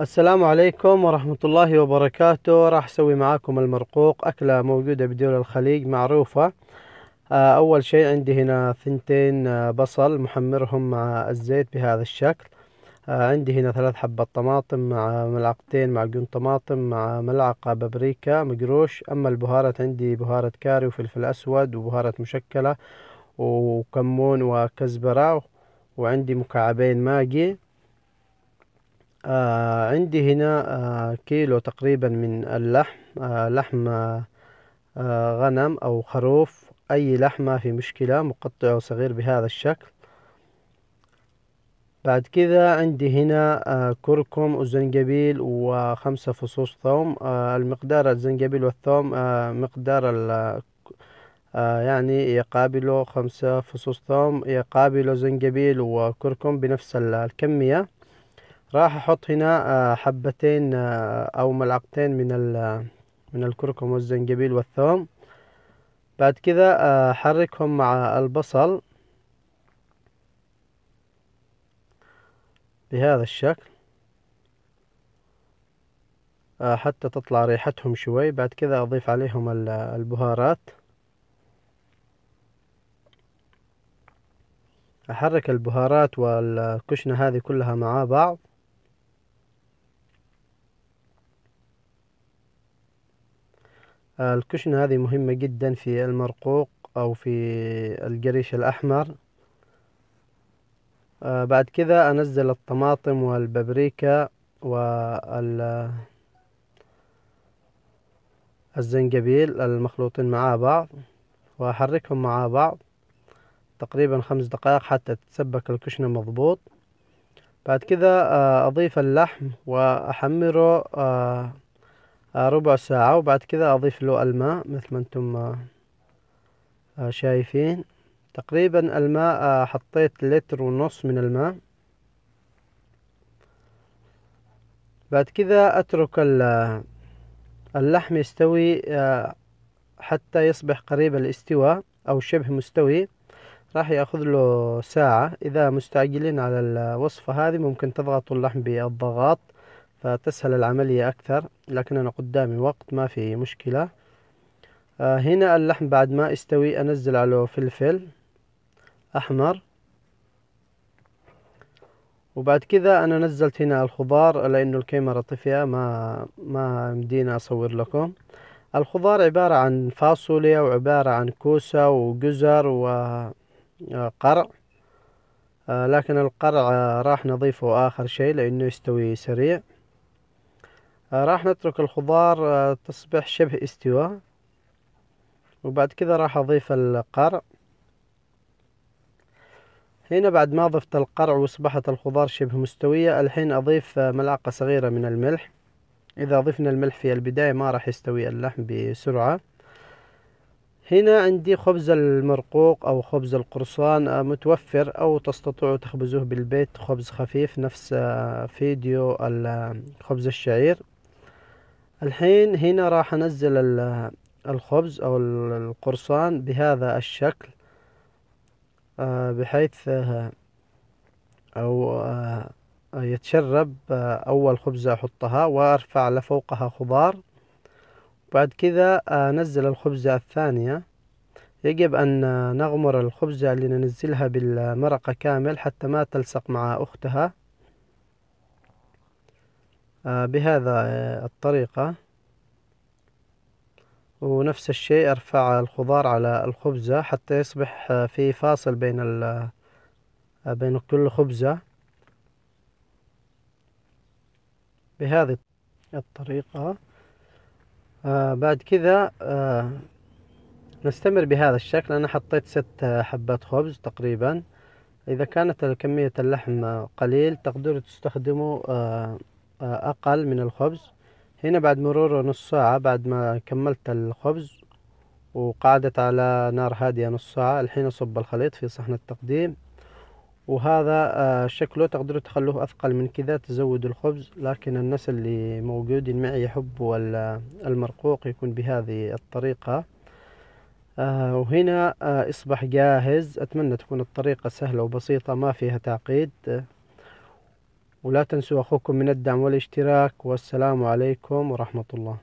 السلام عليكم ورحمة الله وبركاته راح اسوي معاكم المرقوق اكلة موجودة بدول الخليج معروفة آه، اول شيء عندي هنا ثنتين آه، بصل محمرهم مع الزيت بهذا الشكل آه، عندي هنا ثلاث حبات طماطم مع ملعقتين معجون طماطم مع ملعقة بابريكا مقروش أما البهارات عندي بهارة كاري وفلفل أسود وبهارات مشكلة وكمون وكزبرة وعندي مكعبين ماجي آه عندي هنا آه كيلو تقريبا من اللحم آه لحم آه غنم أو خروف أي لحم ما في مشكلة مقطع صغير بهذا الشكل بعد كذا عندي هنا آه كركم وزنجبيل وخمسة فصوص ثوم آه المقدار الزنجبيل والثوم آه مقدار آه، يعني يقابله خمسة فصوص ثوم يقابله زنجبيل وكركم بنفس الكمية راح احط هنا آه، حبتين آه، او ملعقتين من آه، من الكركم والزنجبيل والثوم بعد كذا احركهم مع البصل بهذا الشكل حتى تطلع ريحتهم شوي بعد كذا اضيف عليهم البهارات احرك البهارات والكشنة هذه كلها مع بعض الكشنة هذه مهمة جدا في المرقوق أو في القريش الأحمر آه، بعد كذا أنزل الطماطم والبابريكا وال الزنجبيل المخلوطين مع بعض وأحركهم مع بعض تقريبا خمس دقائق حتى تتسبك الكشنة مضبوط بعد كذا آه، أضيف اللحم وأحمره آه، آه، ربع ساعة وبعد كذا أضيف له الماء مثل ما أنتم آه، آه، شايفين تقريبا الماء حطيت لتر ونص من الماء بعد كذا أترك اللحم يستوي حتى يصبح قريب الاستواء أو شبه مستوي راح ياخذ له ساعة إذا مستعجلين على الوصفة هذه ممكن تضغطوا اللحم بالضغط فتسهل العملية أكثر لكن أنا قدامي وقت ما في مشكلة آه، هنا اللحم بعد ما استوي أنزل عليه فلفل أحمر وبعد كذا أنا نزلت هنا الخضار لأنه الكاميرا طفية ما ما مدينا أصور لكم الخضار عبارة عن فاصوليا وعبارة عن كوسة وجزر وقرع آه، آه، لكن القرع راح نضيفه آخر شيء لأنه يستوي سريع آه، راح نترك الخضار آه، تصبح شبه استواء وبعد كذا راح اضيف القرع هنا بعد ما ضفت القرع واصبحت الخضار شبه مستوية الحين اضيف آه، ملعقة صغيرة من الملح اذا ضفنا الملح في البداية ما راح يستوي اللحم بسرعة هنا عندي خبز المرقوق او خبز القرصان متوفر او تستطيعوا تخبزوه بالبيت خبز خفيف نفس فيديو خبز الشعير الحين هنا راح انزل الخبز او القرصان بهذا الشكل آه، بحيث آه، او آه، يتشرب اول خبزة احطها وارفع لفوقها خضار بعد كذا انزل الخبزة الثانية يجب ان نغمر الخبزة اللي ننزلها بالمرقة كامل حتى ما تلصق مع اختها آه، بهذا آه، الطريقة ونفس الشيء ارفع الخضار على الخبزة حتى يصبح آه، في فاصل بين بين كل خبزة بهذه الطريقة بعد كذا نستمر بهذا الشكل أنا حطيت ست حبات خبز تقريبا إذا كانت كمية اللحم قليل تقدروا تستخدموا أقل من الخبز هنا بعد مرور نص ساعة بعد ما كملت الخبز وقعدت على نار هادية نص ساعة الحين أصب الخليط في صحن التقديم وهذا آه، شكله تقدروا تخلوه أثقل من كذا تزودوا الخبز لكن الناس اللي موجودين معي يحبوا المرقوق يكون بهذه الطريقة آه، وهنا آه، إصبح جاهز أتمنى تكون الطريقة سهلة وبسيطة ما فيها تعقيد ولا تنسوا أخوكم من الدعم والاشتراك والسلام عليكم ورحمة الله